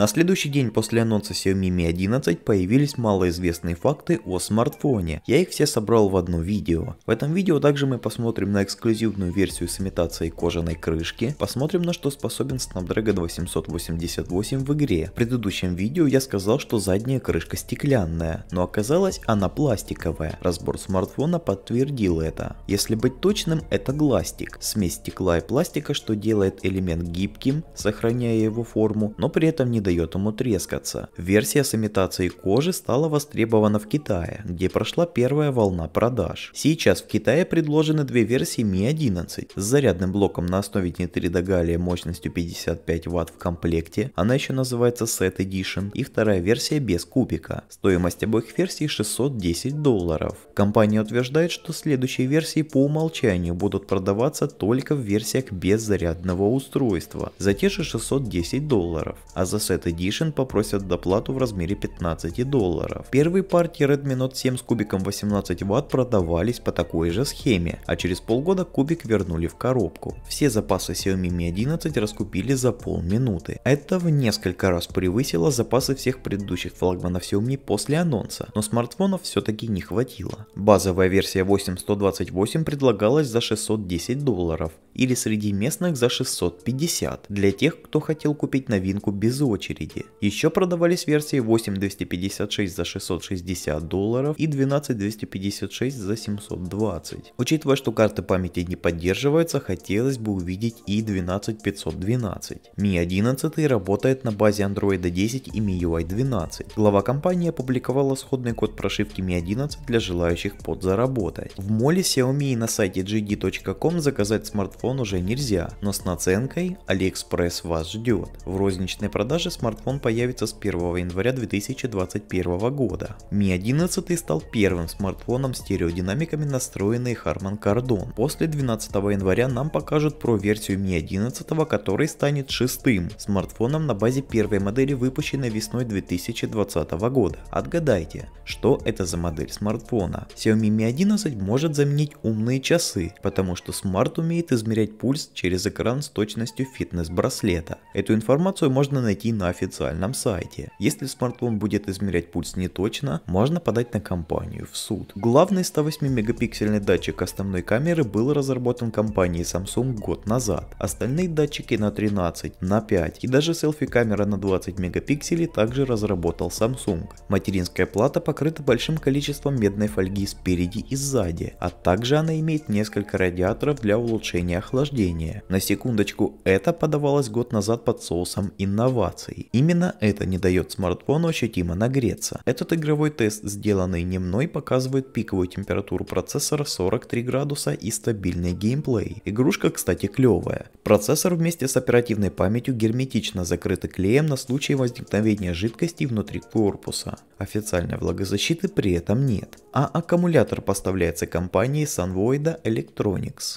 На следующий день после анонса Xiaomi Mi 11 появились малоизвестные факты о смартфоне. Я их все собрал в одно видео. В этом видео также мы посмотрим на эксклюзивную версию с имитацией кожаной крышки, посмотрим на что способен Snapdragon 888 в игре. В предыдущем видео я сказал, что задняя крышка стеклянная, но оказалось она пластиковая. Разбор смартфона подтвердил это. Если быть точным, это гластик, смесь стекла и пластика, что делает элемент гибким, сохраняя его форму, но при этом не дает дает ему трескаться. Версия с имитацией кожи стала востребована в Китае, где прошла первая волна продаж. Сейчас в Китае предложены две версии Mi 11 с зарядным блоком на основе нитрида галлия мощностью 55 Вт в комплекте, она еще называется Set Edition, и вторая версия без кубика. Стоимость обоих версий 610 долларов. Компания утверждает, что следующие версии по умолчанию будут продаваться только в версиях без зарядного устройства за те же 610 долларов, а за Set Limited Edition попросят доплату в размере 15 долларов. Первые партии Redmi Note 7 с кубиком 18 Вт продавались по такой же схеме, а через полгода кубик вернули в коробку. Все запасы Xiaomi Mi 11 раскупили за полминуты. Это в несколько раз превысило запасы всех предыдущих флагманов Xiaomi после анонса, но смартфонов все-таки не хватило. Базовая версия 8128 предлагалась за 610 долларов или среди местных за 650 для тех, кто хотел купить новинку без очереди очереди. Еще продавались версии 8256 за 660 долларов и 12256 за 720. Учитывая, что карты памяти не поддерживаются, хотелось бы увидеть и 12512. Mi 11 работает на базе Android 10 и MIUI 12. Глава компании опубликовала сходный код прошивки Mi 11 для желающих подзаработать. В моле Xiaomi и на сайте gd.com заказать смартфон уже нельзя, но с наценкой AliExpress вас ждет. В розничной продаже же смартфон появится с 1 января 2021 года. Mi 11 стал первым смартфоном с стереодинамиками, настроенный Harman Kardon. После 12 января нам покажут про версию Mi 11, который станет шестым смартфоном на базе первой модели, выпущенной весной 2020 года. Отгадайте, что это за модель смартфона? Xiaomi Mi 11 может заменить умные часы, потому что смарт умеет измерять пульс через экран с точностью фитнес-браслета. Эту информацию можно найти на официальном сайте. Если смартфон будет измерять пульс не точно, можно подать на компанию в суд. Главный 108-мегапиксельный датчик основной камеры был разработан компанией Samsung год назад. Остальные датчики на 13, на 5 и даже селфи-камера на 20 мегапикселей также разработал Samsung. Материнская плата покрыта большим количеством медной фольги спереди и сзади, а также она имеет несколько радиаторов для улучшения охлаждения. На секундочку, это подавалось год назад под соусом инноваций градацией. Именно это не дает смартфону ощутимо нагреться. Этот игровой тест, сделанный не мной, показывает пиковую температуру процессора 43 градуса и стабильный геймплей. Игрушка, кстати, клевая. Процессор вместе с оперативной памятью герметично закрыты клеем на случай возникновения жидкости внутри корпуса. Официальной влагозащиты при этом нет. А аккумулятор поставляется компанией Sunvoid Electronics.